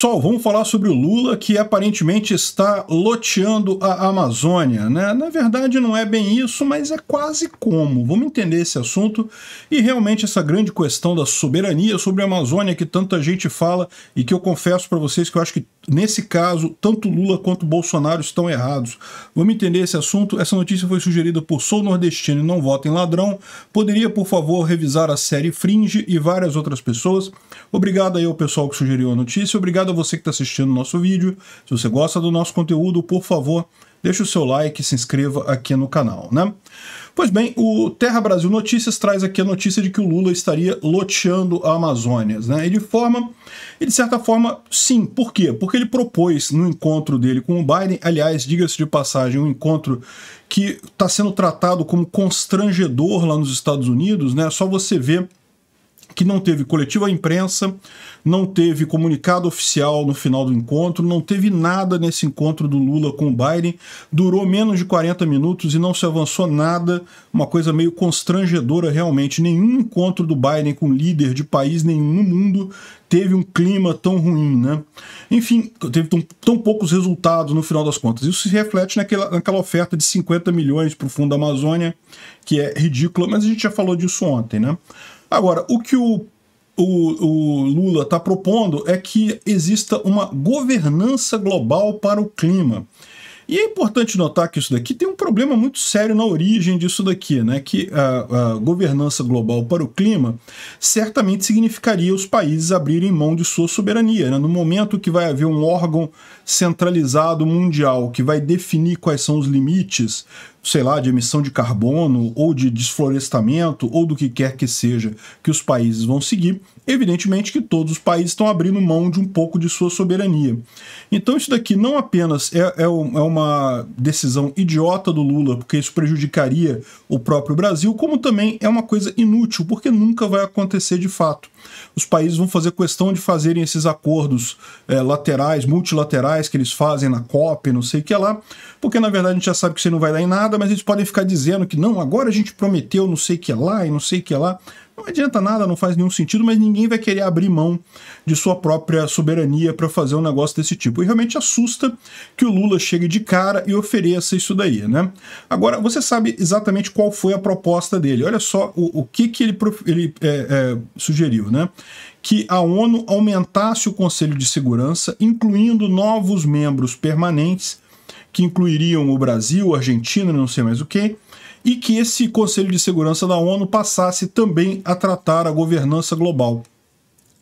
Pessoal, vamos falar sobre o Lula, que aparentemente está loteando a Amazônia. Né? Na verdade, não é bem isso, mas é quase como. Vamos entender esse assunto e realmente essa grande questão da soberania sobre a Amazônia que tanta gente fala e que eu confesso para vocês que eu acho que, nesse caso, tanto Lula quanto Bolsonaro estão errados. Vamos entender esse assunto. Essa notícia foi sugerida por Sou Nordestino e Não Votem Ladrão. Poderia, por favor, revisar a série Fringe e várias outras pessoas. Obrigado aí ao pessoal que sugeriu a notícia. Obrigado obrigado a você que está assistindo o nosso vídeo. Se você gosta do nosso conteúdo, por favor, deixe o seu like e se inscreva aqui no canal, né? Pois bem, o Terra Brasil Notícias traz aqui a notícia de que o Lula estaria loteando a Amazônia, né? E de forma, e de certa forma, sim. Por quê? Porque ele propôs no encontro dele com o Biden, aliás, diga-se de passagem, um encontro que está sendo tratado como constrangedor lá nos Estados Unidos, né? Só você ver que não teve coletiva imprensa, não teve comunicado oficial no final do encontro, não teve nada nesse encontro do Lula com o Biden. Durou menos de 40 minutos e não se avançou nada, uma coisa meio constrangedora realmente. Nenhum encontro do Biden com líder de país nenhum no mundo teve um clima tão ruim, né? Enfim, teve tão, poucos resultados no final das contas. Isso se reflete naquela, naquela oferta de 50 milhões para o Fundo da Amazônia, que é ridícula, mas a gente já falou disso ontem, né? Agora, o que o, o, o Lula está propondo é que exista uma governança global para o clima. E é importante notar que isso daqui tem um problema muito sério na origem disso daqui, né? Que a, a, governança global para o clima certamente significaria os países abrirem mão de sua soberania. Né? No momento que vai haver um órgão centralizado mundial que vai definir quais são os limites sei lá, de emissão de carbono ou de desflorestamento ou do que quer que seja que os países vão seguir, evidentemente que todos os países estão abrindo mão de um pouco de sua soberania. Então, isso daqui não apenas é, é, é uma decisão idiota do Lula, porque isso prejudicaria o próprio Brasil, como também é uma coisa inútil, porque nunca vai acontecer de fato. Os países vão fazer questão de fazerem esses acordos é, laterais, multilaterais que eles fazem na COP, não sei o que lá, porque na verdade a gente já sabe que isso não vai dar em nada nada, mas eles podem ficar dizendo que não, agora a gente prometeu não sei que lá e não sei que lá. Não adianta nada, não faz nenhum sentido, mas ninguém vai querer abrir mão de sua própria soberania para fazer um negócio desse tipo. E realmente assusta que o Lula chegue de cara e ofereça isso daí, né? Agora, você sabe exatamente qual foi a proposta dele. Olha só o, o que, que ele, ele é, é, sugeriu, né? que a ONU aumentasse o Conselho de Segurança, incluindo novos membros permanentes, que incluiriam o Brasil, a Argentina, não sei mais o que, e que esse Conselho de Segurança da ONU passasse também a tratar a governança global.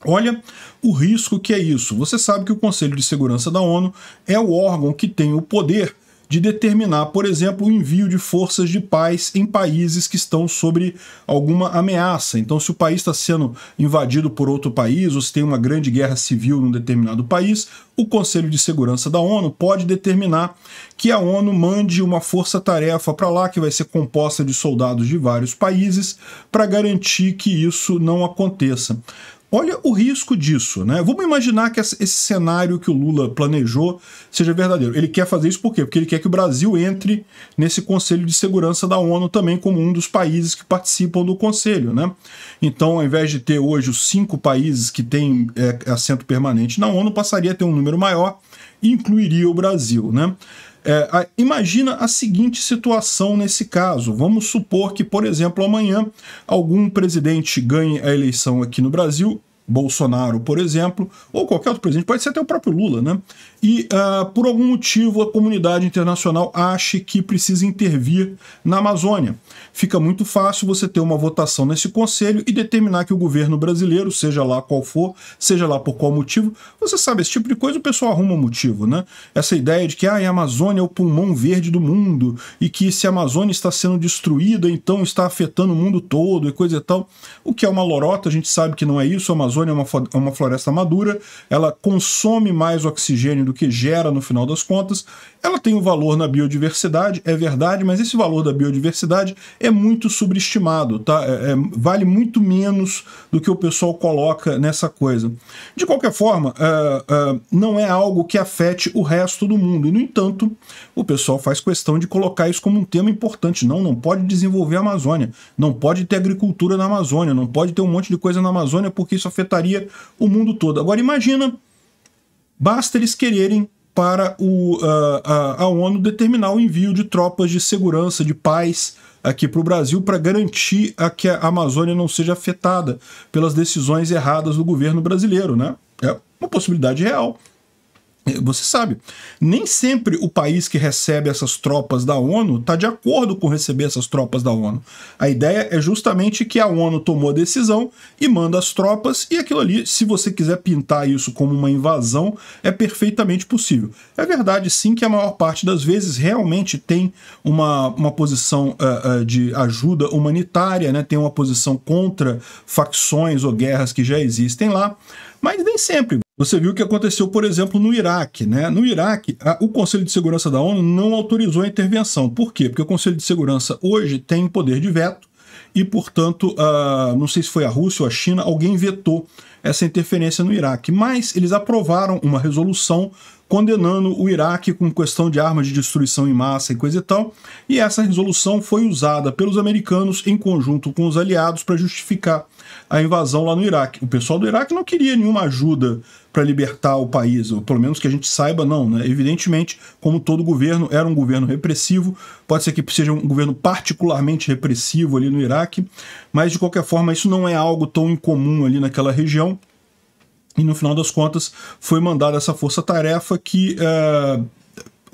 Olha o risco que é isso. Você sabe que o Conselho de Segurança da ONU é o órgão que tem o poder de determinar, por exemplo, o envio de forças de paz em países que estão sobre alguma ameaça. Então, se o país está sendo invadido por outro país ou se tem uma grande guerra civil num determinado país, o Conselho de Segurança da ONU pode determinar que a ONU mande uma força-tarefa para lá, que vai ser composta de soldados de vários países, para garantir que isso não aconteça. Olha o risco disso, né? Vamos imaginar que esse cenário que o Lula planejou seja verdadeiro. Ele quer fazer isso por quê? Porque ele quer que o Brasil entre nesse Conselho de Segurança da ONU também como um dos países que participam do Conselho, né? Então, ao invés de ter hoje os cinco países que têm é, assento permanente na ONU, passaria a ter um número maior e incluiria o Brasil, né? É, a, imagina a seguinte situação nesse caso. Vamos supor que, por exemplo, amanhã algum presidente ganhe a eleição aqui no Brasil Bolsonaro, por exemplo, ou qualquer outro presidente, pode ser até o próprio Lula, né? E uh, por algum motivo a comunidade internacional acha que precisa intervir na Amazônia. Fica muito fácil você ter uma votação nesse conselho e determinar que o governo brasileiro, seja lá qual for, seja lá por qual motivo, você sabe, esse tipo de coisa o pessoal arruma motivo, né? Essa ideia de que ah, a Amazônia é o pulmão verde do mundo e que se a Amazônia está sendo destruída, então está afetando o mundo todo e coisa e tal. O que é uma lorota, a gente sabe que não é isso, a Amazônia Amazônia é uma, é uma floresta madura, ela consome mais oxigênio do que gera no final das contas, ela tem um valor na biodiversidade, é verdade, mas esse valor da biodiversidade é muito subestimado, tá? É, é, vale muito menos do que o pessoal coloca nessa coisa. De qualquer forma, é, é, não é algo que afete o resto do mundo, e no entanto, o pessoal faz questão de colocar isso como um tema importante. Não, não pode desenvolver a Amazônia, não pode ter agricultura na Amazônia, não pode ter um monte de coisa na Amazônia porque isso afeta afetaria o mundo todo. Agora imagina, basta eles quererem para o, ah, a, a, ONU determinar o envio de tropas de segurança, de paz aqui para o Brasil para garantir a que a Amazônia não seja afetada pelas decisões erradas do governo brasileiro, né? É uma possibilidade real. Você sabe, nem sempre o país que recebe essas tropas da ONU está de acordo com receber essas tropas da ONU. A ideia é justamente que a ONU tomou a decisão e manda as tropas, e aquilo ali, se você quiser pintar isso como uma invasão, é perfeitamente possível. É verdade, sim, que a maior parte das vezes realmente tem uma, uma posição uh, uh, de ajuda humanitária, né? tem uma posição contra facções ou guerras que já existem lá mas nem sempre. Você viu o que aconteceu, por exemplo, no Iraque. Né? No Iraque, a, o Conselho de Segurança da ONU não autorizou a intervenção. Por quê? Porque o Conselho de Segurança hoje tem poder de veto e, portanto, a, não sei se foi a Rússia ou a China, alguém vetou essa interferência no Iraque. Mas eles aprovaram uma resolução condenando o Iraque com questão de armas de destruição em massa e coisa e tal. E essa resolução foi usada pelos americanos em conjunto com os aliados para justificar a invasão lá no Iraque. O pessoal do Iraque não queria nenhuma ajuda para libertar o país, ou pelo menos que a gente saiba, não. Né? Evidentemente, como todo governo, era um governo repressivo, pode ser que seja um governo particularmente repressivo ali no Iraque, mas de qualquer forma, isso não é algo tão incomum ali naquela região. E no final das contas foi mandada essa força-tarefa que é,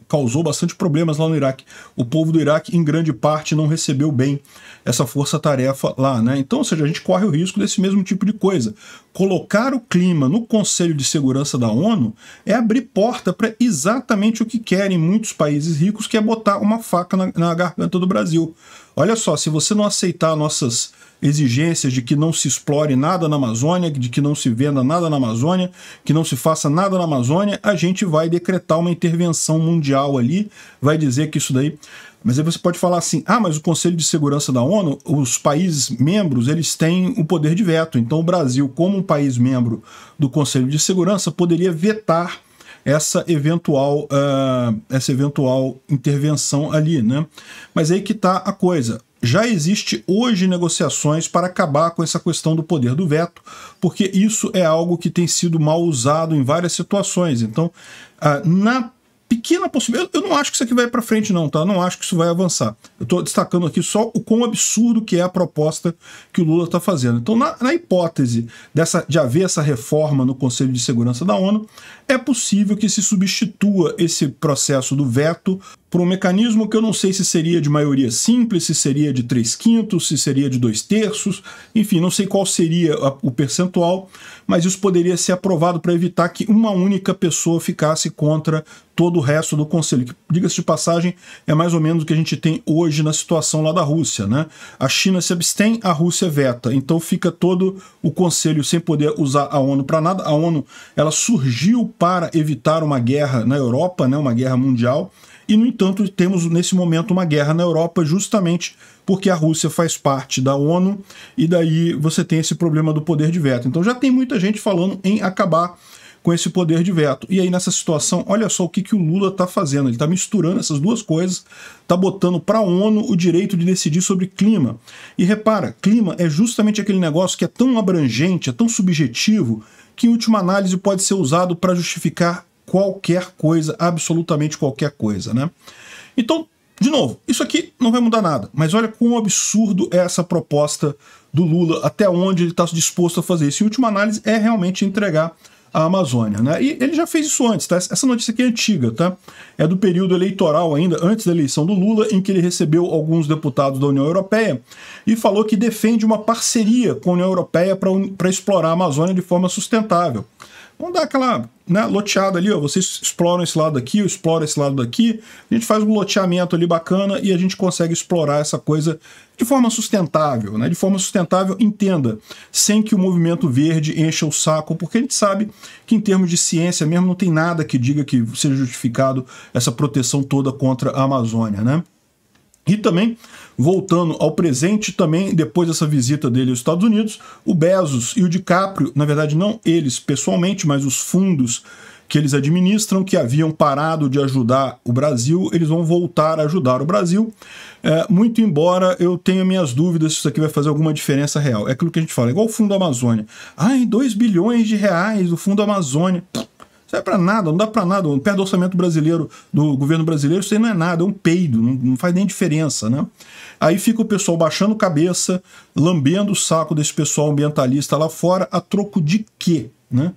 causou bastante problemas lá no Iraque. O povo do Iraque, em grande parte, não recebeu bem essa força-tarefa lá. Né? Então, ou seja, a gente corre o risco desse mesmo tipo de coisa. Colocar o clima no Conselho de Segurança da ONU é abrir porta para exatamente o que querem muitos países ricos, que é botar uma faca na, na garganta do Brasil. Olha só, se você não aceitar nossas exigências de que não se explore nada na Amazônia, de que não se venda nada na Amazônia, que não se faça nada na Amazônia, a gente vai decretar uma intervenção mundial ali, vai dizer que isso daí. Mas aí você pode falar assim: ah, mas o Conselho de Segurança da ONU, os países membros, eles têm o poder de veto. Então o Brasil, como um país membro do Conselho de Segurança, poderia vetar essa eventual, uh, essa eventual intervenção ali, né? Mas aí que está a coisa já existe hoje negociações para acabar com essa questão do poder do veto, porque isso é algo que tem sido mal usado em várias situações. Então, ah, na pequena possibilidade, eu não acho que isso aqui vai para frente não, tá? Eu não acho que isso vai avançar. Eu estou destacando aqui só o quão absurdo que é a proposta que o Lula está fazendo. Então, na, na hipótese dessa, de haver essa reforma no Conselho de Segurança da ONU, é possível que se substitua esse processo do veto por um mecanismo que eu não sei se seria de maioria simples, se seria de três quintos, se seria de dois terços, enfim, não sei qual seria o percentual, mas isso poderia ser aprovado para evitar que uma única pessoa ficasse contra todo o resto do Conselho, que, diga-se de passagem, é mais ou menos o que a gente tem hoje na situação lá da Rússia. Né? A China se abstém, a Rússia veta, então fica todo o Conselho sem poder usar a ONU para nada. A ONU ela surgiu para evitar uma guerra na Europa, né, uma guerra mundial. E, no entanto, temos nesse momento uma guerra na Europa justamente porque a Rússia faz parte da ONU e daí você tem esse problema do poder de veto. Então já tem muita gente falando em acabar com esse poder de veto. E aí, nessa situação, olha só o que, que o Lula está fazendo. Ele está misturando essas duas coisas, está botando para a ONU o direito de decidir sobre clima. E repara, clima é justamente aquele negócio que é tão abrangente, é tão subjetivo, que, em última análise, pode ser usado para justificar qualquer coisa, absolutamente qualquer coisa, né? Então, de novo, isso aqui não vai mudar nada, mas olha quão absurdo é essa proposta do Lula, até onde ele está disposto a fazer isso. Em última análise, é realmente entregar a Amazônia. Né? E ele já fez isso antes, tá? Essa notícia aqui é antiga, tá? É do período eleitoral ainda, antes da eleição do Lula, em que ele recebeu alguns deputados da União Europeia e falou que defende uma parceria com a União Europeia para explorar a Amazônia de forma sustentável. Vamos dar aquela né, loteada ali, ó. Vocês exploram esse lado aqui, eu exploro esse lado daqui. A gente faz um loteamento ali bacana e a gente consegue explorar essa coisa de forma sustentável, né? De forma sustentável, entenda, sem que o movimento verde encha o saco, porque a gente sabe que em termos de ciência mesmo não tem nada que diga que seja justificado essa proteção toda contra a Amazônia, né? E também voltando ao presente também, depois dessa visita dele aos Estados Unidos, o Bezos e o DiCaprio, na verdade não eles pessoalmente, mas os fundos que eles administram, que haviam parado de ajudar o Brasil, eles vão voltar a ajudar o Brasil, é, muito embora eu tenha minhas dúvidas se isso aqui vai fazer alguma diferença real. É aquilo que a gente fala, igual o Fundo Amazônia. Ah, em 2 bilhões de reais o Fundo Amazônia. Pff, é para nada, não dá para nada. Perto do orçamento brasileiro, do governo brasileiro, isso aí não é nada, é um peido, não, não faz nem diferença, né? Aí fica o pessoal baixando cabeça, lambendo o saco desse pessoal ambientalista lá fora, a troco de quê, né?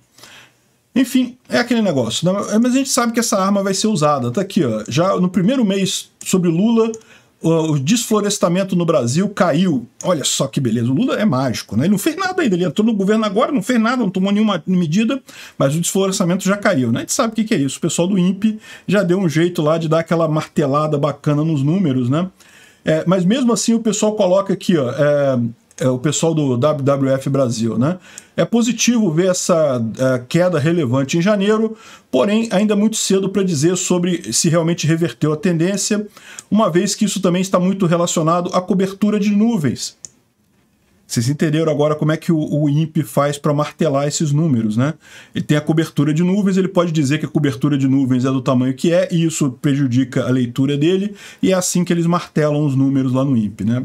Enfim, é aquele negócio. Né? Mas a gente sabe que essa arma vai ser usada. Tá aqui, ó. Já no primeiro mês sobre Lula, o desflorestamento no Brasil caiu. Olha só que beleza. O Lula é mágico, né? Ele não fez nada ainda. Ele entrou no governo agora, não fez nada, não tomou nenhuma medida, mas o desflorestamento já caiu, né? A gente sabe o que é isso. O pessoal do INPE já deu um jeito lá de dar aquela martelada bacana nos números, né? É, mas mesmo assim o pessoal coloca aqui, ó. É, é, o pessoal do WWF Brasil, né? É positivo ver essa é, queda relevante em janeiro, porém ainda é muito cedo para dizer sobre se realmente reverteu a tendência, uma vez que isso também está muito relacionado à cobertura de nuvens. Vocês entenderam agora como é que o, o INPE faz para martelar esses números, né? Ele tem a cobertura de nuvens, ele pode dizer que a cobertura de nuvens é do tamanho que é, e isso prejudica a leitura dele, e é assim que eles martelam os números lá no INPE, né?